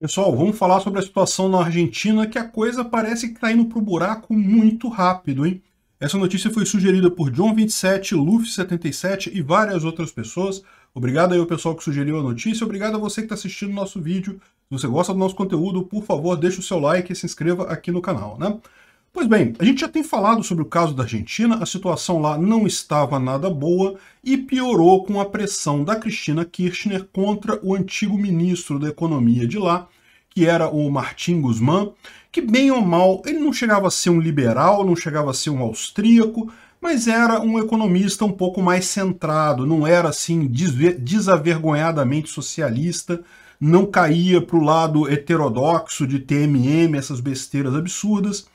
Pessoal, vamos falar sobre a situação na Argentina, que a coisa parece que está indo para o buraco muito rápido, hein? Essa notícia foi sugerida por John27, Luffy77 e várias outras pessoas. Obrigado aí ao pessoal que sugeriu a notícia, obrigado a você que está assistindo o nosso vídeo. Se você gosta do nosso conteúdo, por favor, deixe o seu like e se inscreva aqui no canal, né? Pois bem, a gente já tem falado sobre o caso da Argentina, a situação lá não estava nada boa e piorou com a pressão da Cristina Kirchner contra o antigo ministro da Economia de lá, que era o Martin Guzmán, que bem ou mal, ele não chegava a ser um liberal, não chegava a ser um austríaco, mas era um economista um pouco mais centrado, não era assim desavergonhadamente socialista, não caía para o lado heterodoxo de TMM, essas besteiras absurdas,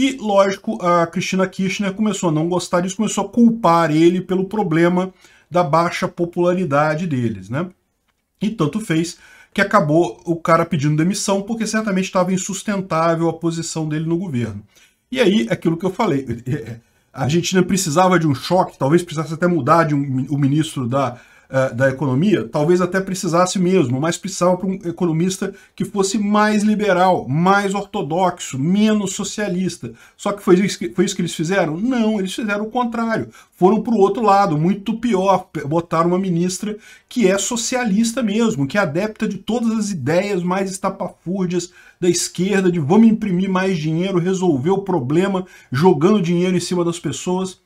e, lógico, a Cristina Kirchner começou a não gostar disso, começou a culpar ele pelo problema da baixa popularidade deles, né? E tanto fez que acabou o cara pedindo demissão, porque certamente estava insustentável a posição dele no governo. E aí, aquilo que eu falei, a Argentina precisava de um choque, talvez precisasse até mudar de um, o ministro da, eh, da economia, talvez até precisasse mesmo, mas precisava para um economista que fosse mais liberal, mais ortodoxo, menos socialista. Só que foi isso que, foi isso que eles fizeram? Não, eles fizeram o contrário. Foram para o outro lado, muito pior. Botaram uma ministra que é socialista mesmo, que é adepta de todas as ideias mais estapafúrdias da esquerda, de vamos imprimir mais dinheiro, resolver o problema, jogando dinheiro em cima das pessoas.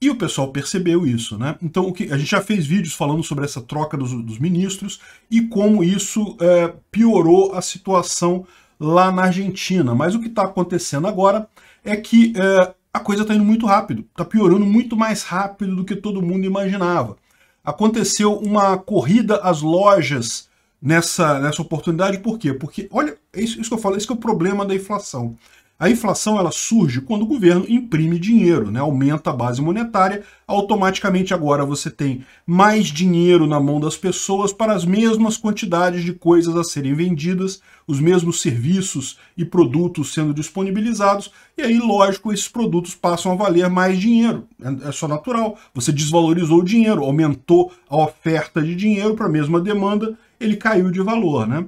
E o pessoal percebeu isso, né? Então o que, a gente já fez vídeos falando sobre essa troca dos, dos ministros e como isso é, piorou a situação lá na Argentina. Mas o que está acontecendo agora é que é, a coisa está indo muito rápido, está piorando muito mais rápido do que todo mundo imaginava. Aconteceu uma corrida às lojas nessa, nessa oportunidade, por quê? Porque, olha, é isso, isso que eu falo, isso que é o problema da inflação. A inflação ela surge quando o governo imprime dinheiro, né? aumenta a base monetária, automaticamente agora você tem mais dinheiro na mão das pessoas para as mesmas quantidades de coisas a serem vendidas, os mesmos serviços e produtos sendo disponibilizados, e aí, lógico, esses produtos passam a valer mais dinheiro. É, é só natural. Você desvalorizou o dinheiro, aumentou a oferta de dinheiro para a mesma demanda, ele caiu de valor, né?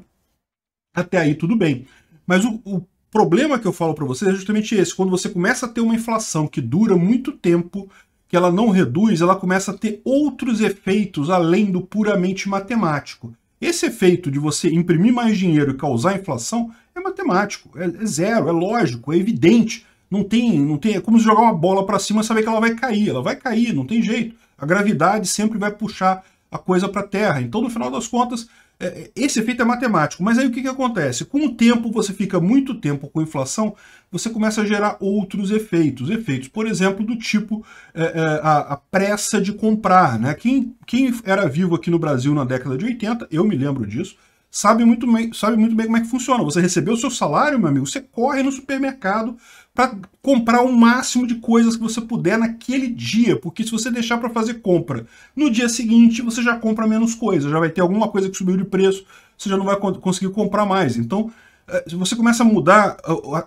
Até aí tudo bem. Mas o, o problema que eu falo para vocês é justamente esse. Quando você começa a ter uma inflação que dura muito tempo, que ela não reduz, ela começa a ter outros efeitos além do puramente matemático. Esse efeito de você imprimir mais dinheiro e causar inflação é matemático, é, é zero, é lógico, é evidente. Não tem, não tem, é como se jogar uma bola para cima e saber que ela vai cair. Ela vai cair, não tem jeito. A gravidade sempre vai puxar a coisa para a terra. Então, no final das contas, é, é, esse efeito é matemático, mas aí o que, que acontece? Com o tempo, você fica muito tempo com inflação, você começa a gerar outros efeitos. Efeitos, por exemplo, do tipo é, é, a, a, pressa de comprar. Né? Quem, quem era vivo aqui no Brasil na década de 80, eu me lembro disso, sabe muito, bem, sabe muito bem como é que funciona. Você recebeu o seu salário, meu amigo, você corre no supermercado, para comprar o máximo de coisas que você puder naquele dia, porque se você deixar para fazer compra no dia seguinte, você já compra menos coisa, já vai ter alguma coisa que subiu de preço, você já não vai conseguir comprar mais. Então, eh, você começa a mudar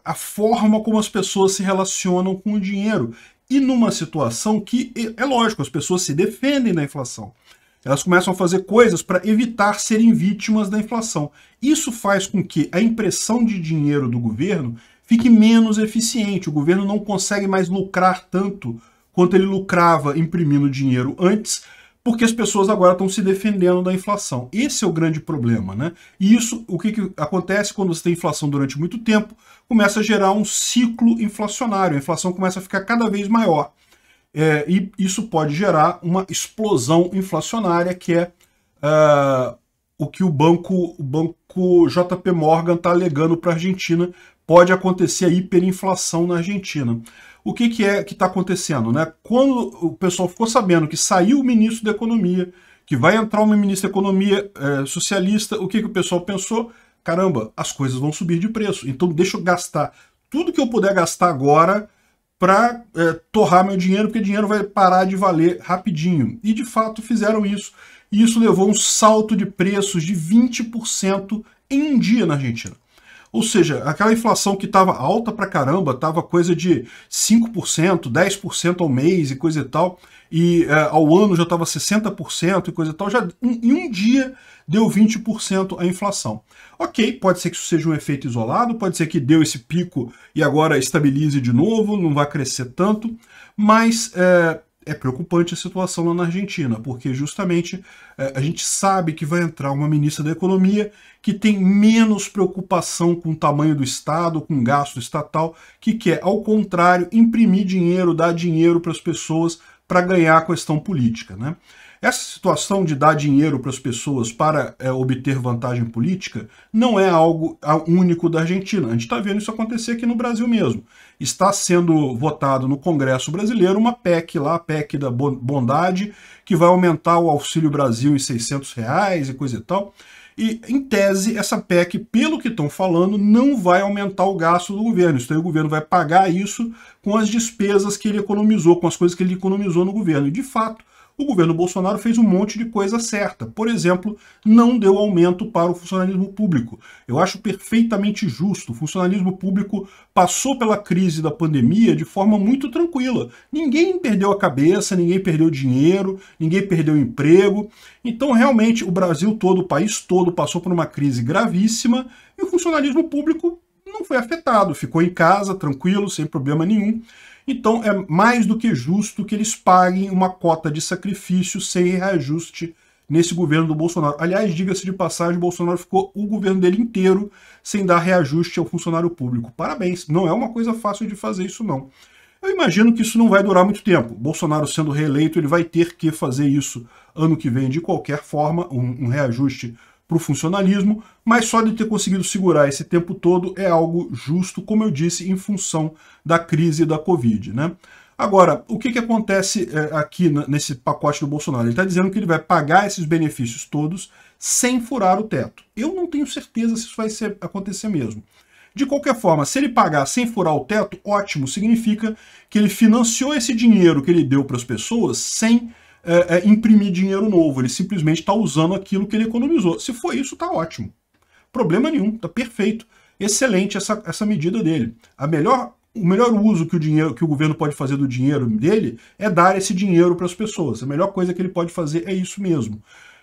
a forma como as pessoas se relacionam com o dinheiro. E numa situação que, é lógico, as pessoas se defendem da inflação. Elas começam a fazer coisas para evitar serem vítimas da inflação. Isso faz com que a impressão de dinheiro do governo fique menos eficiente. O governo não consegue mais lucrar tanto quanto ele lucrava imprimindo dinheiro antes, porque as pessoas agora estão se defendendo da inflação. Esse é o grande problema, né? E isso, o que, que acontece quando você tem inflação durante muito tempo? Começa a gerar um ciclo inflacionário, a inflação começa a ficar cada vez maior. É, e isso pode gerar uma explosão inflacionária, que é uh, o que o banco, o banco JP Morgan está alegando para a Argentina pode acontecer a hiperinflação na Argentina. O que, que é que está acontecendo? Né? Quando o pessoal ficou sabendo que saiu o ministro da Economia, que vai entrar uma ministra da Economia é, socialista, o que, que o pessoal pensou? Caramba, as coisas vão subir de preço, então deixa eu gastar tudo que eu puder gastar agora para é, torrar meu dinheiro, porque dinheiro vai parar de valer rapidinho. E de fato fizeram isso. E isso levou a um salto de preços de 20% em um dia na Argentina. Ou seja, aquela inflação que estava alta pra caramba, estava coisa de 5%, 10% ao mês e coisa e tal, e é, ao ano já estava 60% e coisa e tal, já em, em um dia deu 20% a inflação. Ok, pode ser que isso seja um efeito isolado, pode ser que deu esse pico e agora estabilize de novo, não vai crescer tanto, mas é, é preocupante a situação lá na Argentina, porque justamente eh, a gente sabe que vai entrar uma ministra da Economia que tem menos preocupação com o tamanho do Estado, com o gasto estatal, que quer, ao contrário, imprimir dinheiro, dar dinheiro para as pessoas para ganhar a questão política. Né? Essa situação de dar dinheiro para as pessoas para é, obter vantagem política não é algo é, único da Argentina. A gente está vendo isso acontecer aqui no Brasil mesmo. Está sendo votado no Congresso brasileiro uma PEC lá, a PEC da bondade, que vai aumentar o Auxílio Brasil em 600 reais e coisa e tal. E, em tese, essa PEC, pelo que estão falando, não vai aumentar o gasto do governo. Então, o governo vai pagar isso com as despesas que ele economizou, com as coisas que ele economizou no governo. E, de fato, o governo Bolsonaro fez um monte de coisa certa. Por exemplo, não deu aumento para o funcionalismo público. Eu acho perfeitamente justo. O funcionalismo público passou pela crise da pandemia de forma muito tranquila. Ninguém perdeu a cabeça, ninguém perdeu dinheiro, ninguém perdeu emprego. Então, realmente, o Brasil todo, o país todo, passou por uma crise gravíssima e o funcionalismo público não foi afetado, ficou em casa, tranquilo, sem problema nenhum. Então é mais do que justo que eles paguem uma cota de sacrifício sem reajuste nesse governo do Bolsonaro. Aliás, diga-se de passagem, Bolsonaro ficou o governo dele inteiro sem dar reajuste ao funcionário público. Parabéns, não é uma coisa fácil de fazer isso não. Eu imagino que isso não vai durar muito tempo. Bolsonaro sendo reeleito, ele vai ter que fazer isso ano que vem de qualquer forma, um, um reajuste para o funcionalismo, mas só de ter conseguido segurar esse tempo todo é algo justo, como eu disse, em função da crise da Covid. Né? Agora, o que, que acontece é, aqui nesse pacote do Bolsonaro? Ele está dizendo que ele vai pagar esses benefícios todos sem furar o teto. Eu não tenho certeza se isso vai ser, acontecer mesmo. De qualquer forma, se ele pagar sem furar o teto, ótimo, significa que ele financiou esse dinheiro que ele deu para as pessoas sem é, é, imprimir dinheiro novo, ele simplesmente está usando aquilo que ele economizou. Se for isso, está ótimo. Problema nenhum, está perfeito. Excelente essa, essa medida dele. A melhor o melhor uso que o dinheiro que o governo pode fazer do dinheiro dele é dar esse dinheiro para as pessoas. A melhor coisa que ele pode fazer é isso mesmo.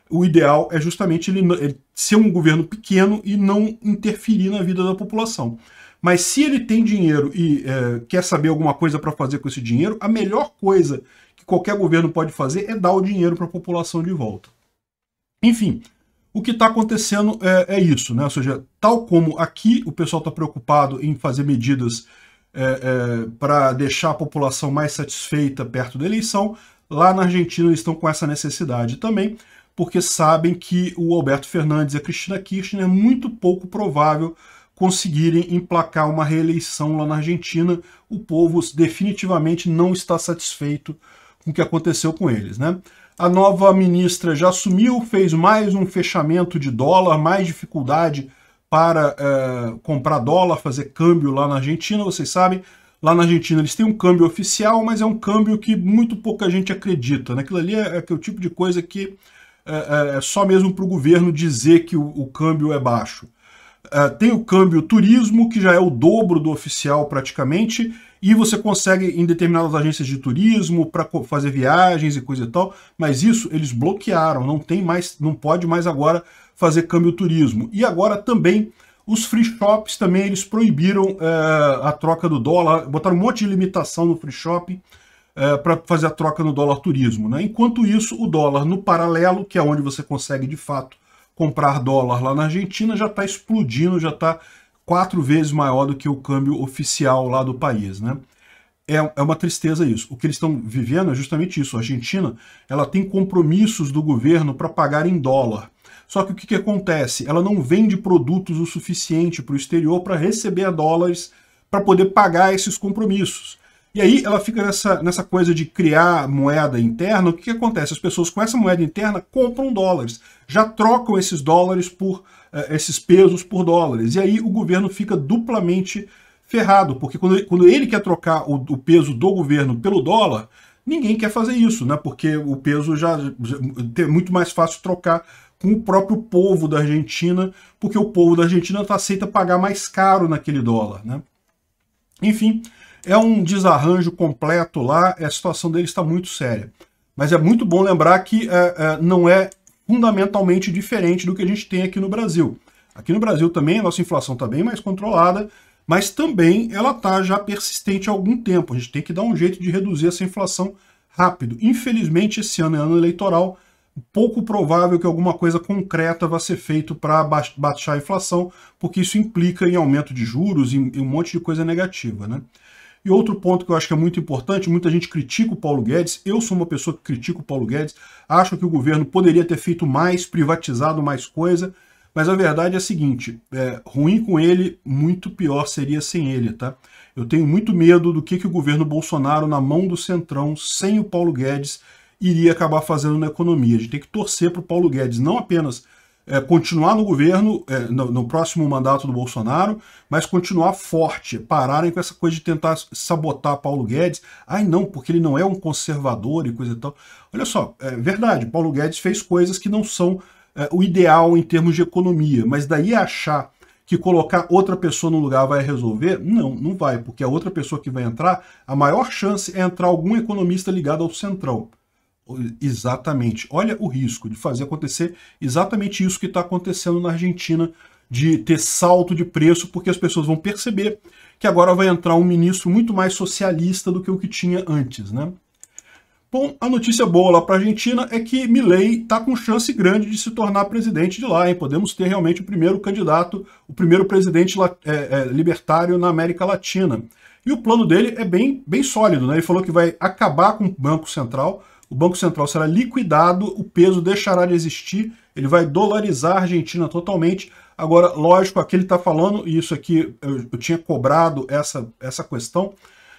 O ideal é justamente ele, ele ser um governo pequeno e não interferir na vida da população. Mas se ele tem dinheiro e é, quer saber alguma coisa para fazer com esse dinheiro, a melhor coisa que qualquer governo pode fazer é dar o dinheiro para a população de volta. Enfim, o que está acontecendo é, é, isso, né? Ou seja, tal como aqui o pessoal está preocupado em fazer medidas é, é para deixar a população mais satisfeita perto da eleição, lá na Argentina eles estão com essa necessidade também, porque sabem que o Alberto Fernandes e a Cristina Kirchner é muito pouco provável conseguirem emplacar uma reeleição lá na Argentina, o povo definitivamente não está satisfeito com o que aconteceu com eles. Né? A nova ministra já assumiu, fez mais um fechamento de dólar, mais dificuldade para é, comprar dólar, fazer câmbio lá na Argentina, vocês sabem, lá na Argentina eles têm um câmbio oficial, mas é um câmbio que muito pouca gente acredita. Né? Aquilo ali é, é, é o tipo de coisa que é, é só mesmo para o governo dizer que o, o câmbio é baixo. Uh, tem o câmbio turismo, que já é o dobro do oficial praticamente, e você consegue em determinadas agências de turismo para fazer viagens e coisa e tal, mas isso eles bloquearam, não tem mais, não pode mais agora fazer câmbio turismo. E agora também os free shops também eles proibiram uh, a troca do dólar, botaram um monte de limitação no free shop uh, eh, para fazer a troca no dólar turismo. Né? Enquanto isso, o dólar no paralelo, que é onde você consegue de fato comprar dólar lá na Argentina já está explodindo, já está quatro vezes maior do que o câmbio oficial lá do país, né? é, é uma tristeza isso. O que eles estão vivendo é justamente isso. A Argentina ela tem compromissos do governo para pagar em dólar. Só que o que, que acontece? Ela não vende produtos o suficiente para o exterior para receber dólares para poder pagar esses compromissos. E aí ela fica nessa, nessa coisa de criar moeda interna. O que, que acontece? As pessoas com essa moeda interna compram dólares, já trocam esses dólares por eh, esses pesos por dólares. E aí o governo fica duplamente ferrado, porque quando, quando ele quer trocar o, o peso do governo pelo dólar, ninguém quer fazer isso, né? Porque o peso já, já é muito mais fácil trocar com o próprio povo da Argentina, porque o povo da Argentina aceita pagar mais caro naquele dólar, né? Enfim, é um desarranjo completo lá, a situação dele está muito séria. Mas é muito bom lembrar que é, é, não é fundamentalmente diferente do que a gente tem aqui no Brasil. Aqui no Brasil também a nossa inflação está bem mais controlada, mas também ela está já persistente há algum tempo. A gente tem que dar um jeito de reduzir essa inflação rápido. Infelizmente, esse ano é ano eleitoral, pouco provável que alguma coisa concreta vá ser feito para baixar a inflação, porque isso implica em aumento de juros e um monte de coisa negativa. Né? E outro ponto que eu acho que é muito importante, muita gente critica o Paulo Guedes, eu sou uma pessoa que critica o Paulo Guedes, acho que o governo poderia ter feito mais, privatizado mais coisa, mas a verdade é a seguinte, é, ruim com ele, muito pior seria sem ele, tá? Eu tenho muito medo do que, que o governo Bolsonaro, na mão do Centrão, sem o Paulo Guedes, iria acabar fazendo na economia. A gente tem que torcer para o Paulo Guedes não apenas é, continuar no governo, é, no, no, próximo mandato do Bolsonaro, mas continuar forte, pararem com essa coisa de tentar sabotar Paulo Guedes. Ai não, porque ele não é um conservador e coisa e tal. Olha só, é verdade, Paulo Guedes fez coisas que não são é, o ideal em termos de economia, mas daí achar que colocar outra pessoa no lugar vai resolver? Não, não vai, porque a outra pessoa que vai entrar, a maior chance é entrar algum economista ligado ao central. Exatamente. Olha o risco de fazer acontecer exatamente isso que está acontecendo na Argentina, de ter salto de preço, porque as pessoas vão perceber que agora vai entrar um ministro muito mais socialista do que o que tinha antes, né? Bom, a notícia boa lá para a Argentina é que Milei está com chance grande de se tornar presidente de lá, hein? Podemos ter realmente o primeiro candidato, o primeiro presidente é, é, libertário na América Latina. E o plano dele é bem, bem sólido, né? Ele falou que vai acabar com o Banco Central, o Banco Central será liquidado, o peso deixará de existir, ele vai dolarizar a Argentina totalmente. Agora, lógico, aqui ele está falando, e isso aqui eu, eu tinha cobrado essa, essa questão,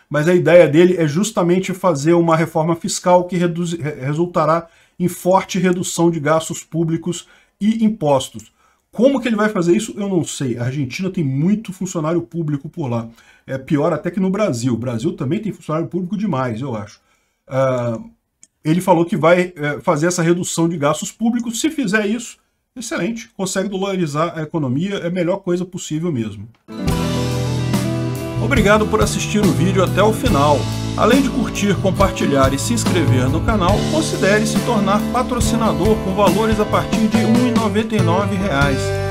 mas a ideia dele é justamente fazer uma reforma fiscal que reduz, resultará em forte redução de gastos públicos e impostos. Como que ele vai fazer isso, eu não sei. A Argentina tem muito funcionário público por lá. É pior até que no Brasil. O Brasil também tem funcionário público demais, eu acho. Uh, ele falou que vai é, fazer essa redução de gastos públicos. Se fizer isso, excelente, consegue dolarizar a economia, é a melhor coisa possível mesmo. Obrigado por assistir o vídeo até o final. Além de curtir, compartilhar e se inscrever no canal, considere se tornar patrocinador com valores a partir de R$ 1,99